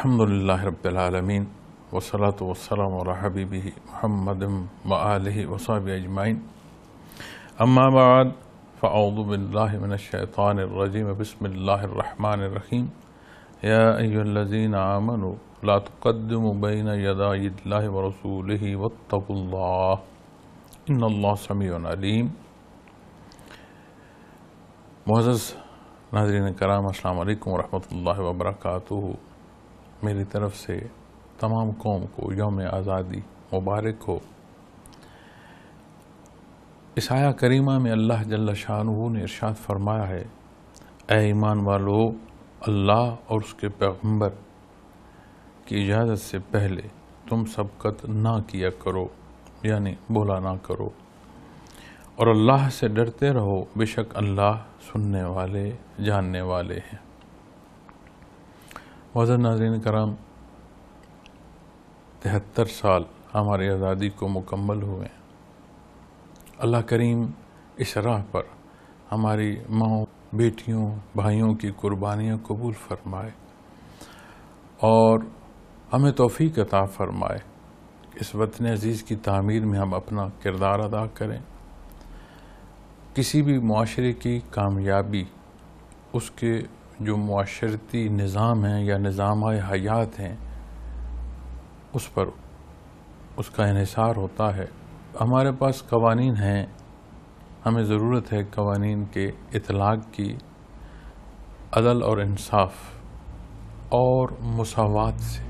الحمد لله رب العالمين والصلاة والسلام على حبيبه محمد وآله وصحبه أجمعين أما بعد فأعوذ بالله من الشيطان الرجيم بسم الله الرحمن الرحيم يا أيها الذين آمنوا لا تقدموا بين يدي الله ورسوله واتقوا الله إن الله سميع عليم معزز ناظرين الكرام السلام عليكم ورحمة الله وبركاته मेरी तरफ से तमाम कौम को योम आज़ादी मुबारक हो ईसाया करीमा में अल्लाह जल्ला शाहू ने इरशाद फरमाया है ऐमान वालो अल्लाह और उसके पैगम्बर की इजाज़त से पहले तुम सबकत ना किया करो यानी बोला ना करो और अल्लाह से डरते रहो बेशक अल्लाह सुनने वाले जानने वाले हैं वजन नाजीन कराम तिहत्तर साल हमारी आज़ादी को मुकम्मल हुए अल्लाह करीम इस राह पर हमारी माओ बेटियों भाइयों की कुर्बानियाँ कबूल फरमाए और हमें तोफ़ी ताफ़ फरमाए इस वतन अज़ीज़ की तमीर में हम अपना किरदार अदा करें किसी भी माशरे की कामयाबी उसके जो माशरती निज़ाम हैं या निज़ाम हयात हैं उस पर उसका इहिसार होता है हमारे पास कवानीन हैं हमें ज़रूरत है कवानीन के इतलाक़ की अदल और इंसाफ और मसावत से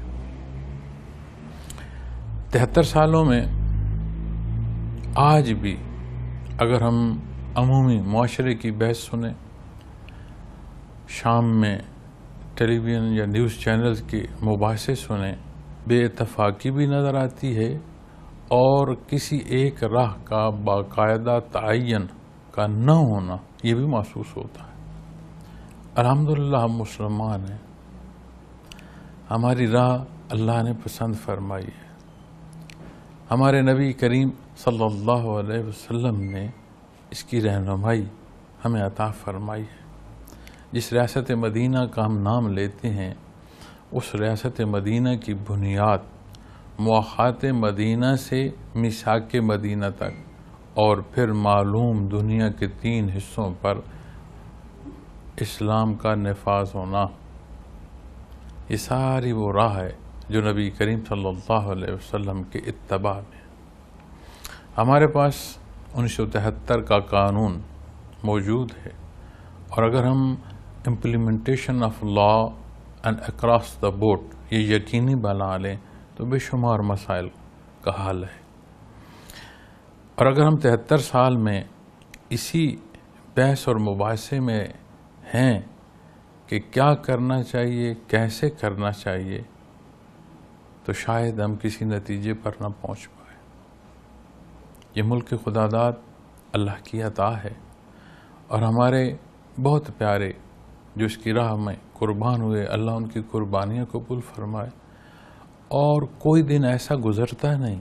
तिहत्तर सालों में आज भी अगर हम अमूमी माशरे की बहस सुने शाम में टेलीविज़न या न्यूज़ चैनल्स के मुबासे सुने बेतफाकी भी नज़र आती है और किसी एक राह का बाकायदा तयन का न होना ये भी महसूस होता है अलहमदिल्ला हम मुसलमान हैं हमारी राह अल्लाह ने पसंद फरमाई है हमारे नबी करीम सल्लल्लाहु अलैहि वसल्लम ने इसकी रहनुमाई हमें अता फरमाई है जिस रियासत मदीना का हम नाम लेते हैं उस रियासत मदीना की बुनियाद मुआत मदीना से मिसाक मदीना तक और फिर मालूम दुनिया के तीन हिस्सों पर इस्लाम का नफाज होना ये सारी वो राह है जो नबी करीम सल्लल्लाहु अलैहि वसल्लम के इतबा में हमारे पास उन्नीस का कानून मौजूद है और अगर हम implementation of law and across the board ये यकीनी बना लें तो बेशुमार मसाइल का हल है और अगर हम तिहत्तर साल में इसी बहस और मुबासे में हैं कि क्या करना चाहिए कैसे करना चाहिए तो शायद हम किसी नतीजे पर ना पहुंच पाए ये मुल्क खुदादाद अल्लाह की अता है और हमारे बहुत प्यारे जो इसकी राह में कुर्बान हुए अल्लाह उनकी कुर्बानियाँ कबूल फरमाए और कोई दिन ऐसा गुज़रता नहीं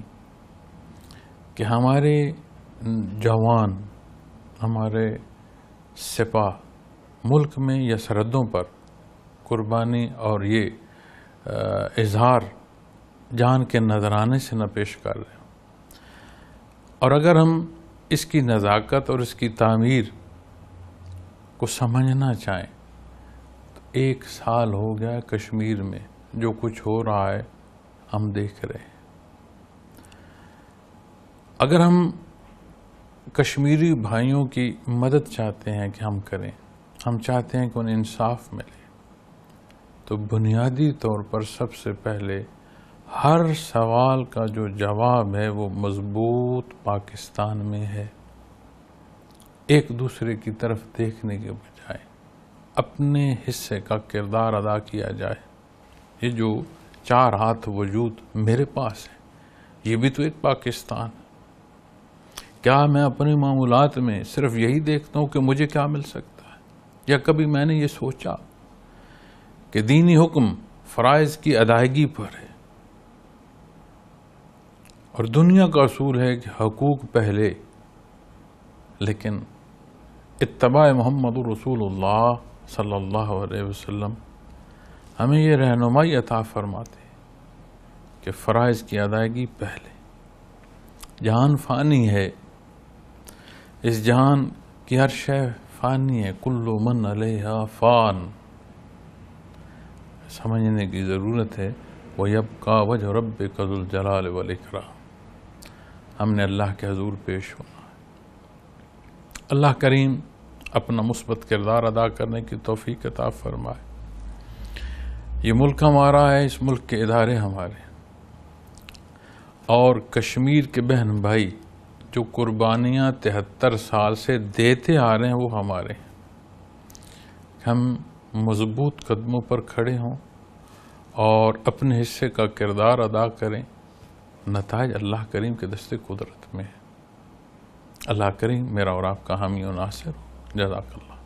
कि हमारे जवान हमारे सिपाह मुल्क में या सरहदों पर कुर्बानी और ये इजहार जान के नजराने से न पेश कर रहे हों और अगर हम इसकी नज़ाकत और इसकी तामीर को समझना चाहें एक साल हो गया कश्मीर में जो कुछ हो रहा है हम देख रहे हैं अगर हम कश्मीरी भाइयों की मदद चाहते हैं कि हम करें हम चाहते हैं कि उन्हें इंसाफ मिले तो बुनियादी तौर पर सबसे पहले हर सवाल का जो जवाब है वो मजबूत पाकिस्तान में है एक दूसरे की तरफ देखने के बजाय अपने हिस्से का किरदार अदा किया जाए ये जो चार हाथ वजूद मेरे पास है ये भी तो एक पाकिस्तान क्या मैं अपने मामूलत में सिर्फ यही देखता हूँ कि मुझे क्या मिल सकता है या कभी मैंने ये सोचा कि दीनी हुक्म फ़राइज की अदायगी पर है और दुनिया का असूल है कि हकूक़ पहले लेकिन इतबा रसूल रसूलुल्लाह सल्लल्लाहु अलैहि वसल्लम हमें ये रहनुमाई अता फरमाते कि फ़राइज़ की अदायगी पहले जहान फ़ानी है इस जहान की हर शय फ़ानी है कुल्लु मन अलहा फ़ान समझने की ज़रूरत है वह यब का वज रब कजुलजलाल वलकरा हमने अल्लाह के हजूर पेश होना अल्लाह करीम अपना मुस्बत किरदार अदा करने की तोफ़ी किताब फरमाए ये मुल्क हमारा है इस मुल्क के इदारे हमारे और कश्मीर के बहन भाई जो कुर्बानियाँ तिहत्तर साल से देते आ रहे हैं वो हमारे हैं हम मजबूत कदमों पर खड़े हों और अपने हिस्से का किरदार अदा करें नतज अल्लाह करीम के दस्ते कुदरत में है अल्लाह करीम मेरा और आपका हामी नासिर हो Biraz